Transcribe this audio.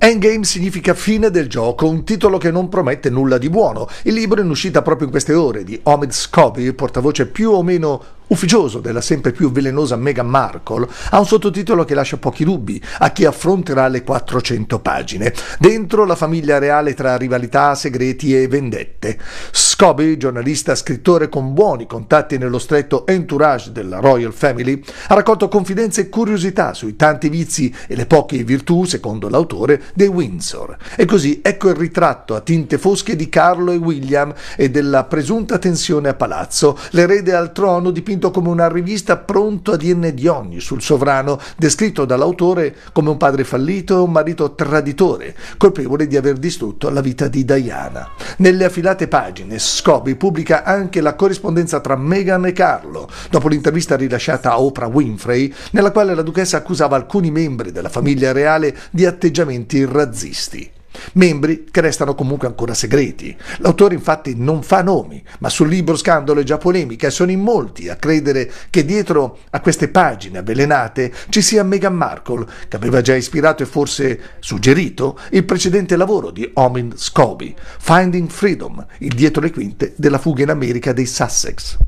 Endgame significa fine del gioco, un titolo che non promette nulla di buono. Il libro è in uscita proprio in queste ore di Omid Scobie, portavoce più o meno ufficioso della sempre più velenosa Meghan Markle, ha un sottotitolo che lascia pochi dubbi a chi affronterà le 400 pagine. Dentro la famiglia reale tra rivalità, segreti e vendette. Scobie, giornalista scrittore con buoni contatti nello stretto entourage della Royal Family, ha raccolto confidenze e curiosità sui tanti vizi e le poche virtù, secondo l'autore, dei Windsor. E così ecco il ritratto a tinte fosche di Carlo e William e della presunta tensione a palazzo, l'erede al trono dipinto dipinto come una rivista pronto a dirne di ogni sul sovrano, descritto dall'autore come un padre fallito e un marito traditore, colpevole di aver distrutto la vita di Diana. Nelle affilate pagine, Scobie pubblica anche la corrispondenza tra Meghan e Carlo, dopo l'intervista rilasciata a Oprah Winfrey, nella quale la duchessa accusava alcuni membri della famiglia reale di atteggiamenti razzisti membri che restano comunque ancora segreti. L'autore infatti non fa nomi, ma sul libro scandalo è già polemica e sono in molti a credere che dietro a queste pagine avvelenate ci sia Meghan Markle, che aveva già ispirato e forse suggerito il precedente lavoro di Omin Scobie, Finding Freedom, il dietro le quinte della fuga in America dei Sussex.